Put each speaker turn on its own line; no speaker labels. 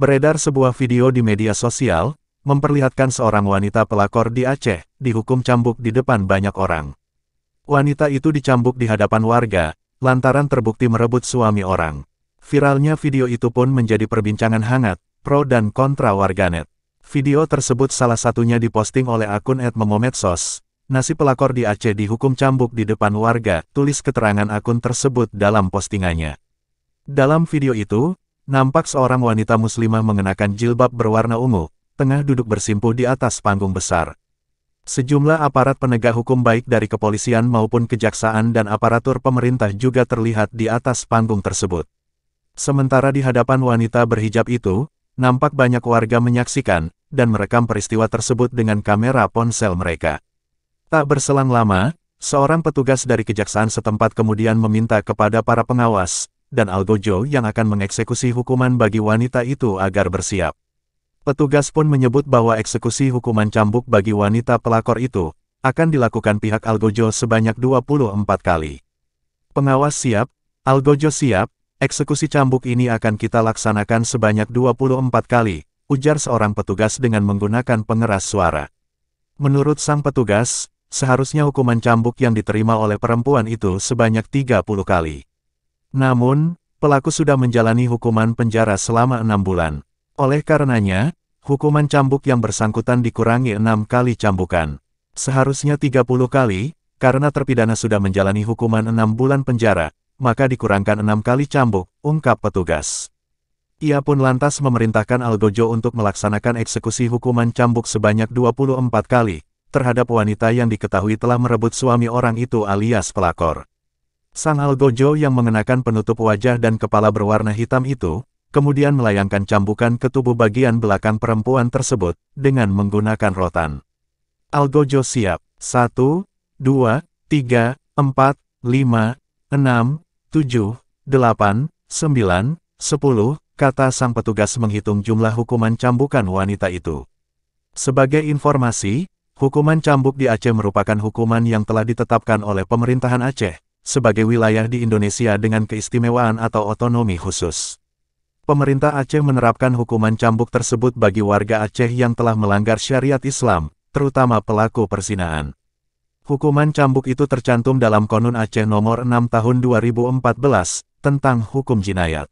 beredar sebuah video di media sosial, memperlihatkan seorang wanita pelakor di Aceh, dihukum cambuk di depan banyak orang. Wanita itu dicambuk di hadapan warga, lantaran terbukti merebut suami orang. Viralnya video itu pun menjadi perbincangan hangat, pro dan kontra warganet. Video tersebut salah satunya diposting oleh akun @memomedsos. Nasi pelakor di Aceh dihukum cambuk di depan warga, tulis keterangan akun tersebut dalam postingannya. Dalam video itu, nampak seorang wanita muslimah mengenakan jilbab berwarna ungu, tengah duduk bersimpuh di atas panggung besar. Sejumlah aparat penegak hukum baik dari kepolisian maupun kejaksaan dan aparatur pemerintah juga terlihat di atas panggung tersebut. Sementara di hadapan wanita berhijab itu, nampak banyak warga menyaksikan dan merekam peristiwa tersebut dengan kamera ponsel mereka. Tak berselang lama, seorang petugas dari kejaksaan setempat kemudian meminta kepada para pengawas dan Algojo yang akan mengeksekusi hukuman bagi wanita itu agar bersiap. Petugas pun menyebut bahwa eksekusi hukuman cambuk bagi wanita pelakor itu akan dilakukan pihak Algojo sebanyak 24 kali. Pengawas siap, Algojo siap, eksekusi cambuk ini akan kita laksanakan sebanyak 24 kali, ujar seorang petugas dengan menggunakan pengeras suara. Menurut sang petugas, seharusnya hukuman cambuk yang diterima oleh perempuan itu sebanyak 30 kali. Namun, pelaku sudah menjalani hukuman penjara selama enam bulan. Oleh karenanya, hukuman cambuk yang bersangkutan dikurangi enam kali cambukan. Seharusnya 30 kali, karena terpidana sudah menjalani hukuman enam bulan penjara, maka dikurangkan enam kali cambuk, ungkap petugas. Ia pun lantas memerintahkan Algojo untuk melaksanakan eksekusi hukuman cambuk sebanyak 24 kali, terhadap wanita yang diketahui telah merebut suami orang itu alias pelakor. Sang Algojo yang mengenakan penutup wajah dan kepala berwarna hitam itu, kemudian melayangkan cambukan ke tubuh bagian belakang perempuan tersebut, dengan menggunakan rotan. Algojo siap. 1, 2, 3, 4, 5, 6, 7, 8, 9, 10, kata sang petugas menghitung jumlah hukuman cambukan wanita itu. Sebagai informasi, hukuman cambuk di Aceh merupakan hukuman yang telah ditetapkan oleh pemerintahan Aceh, sebagai wilayah di Indonesia dengan keistimewaan atau otonomi khusus. Pemerintah Aceh menerapkan hukuman cambuk tersebut bagi warga Aceh yang telah melanggar syariat Islam, terutama pelaku persinaan. Hukuman cambuk itu tercantum dalam Konun Aceh nomor 6 tahun 2014 tentang hukum jinayat.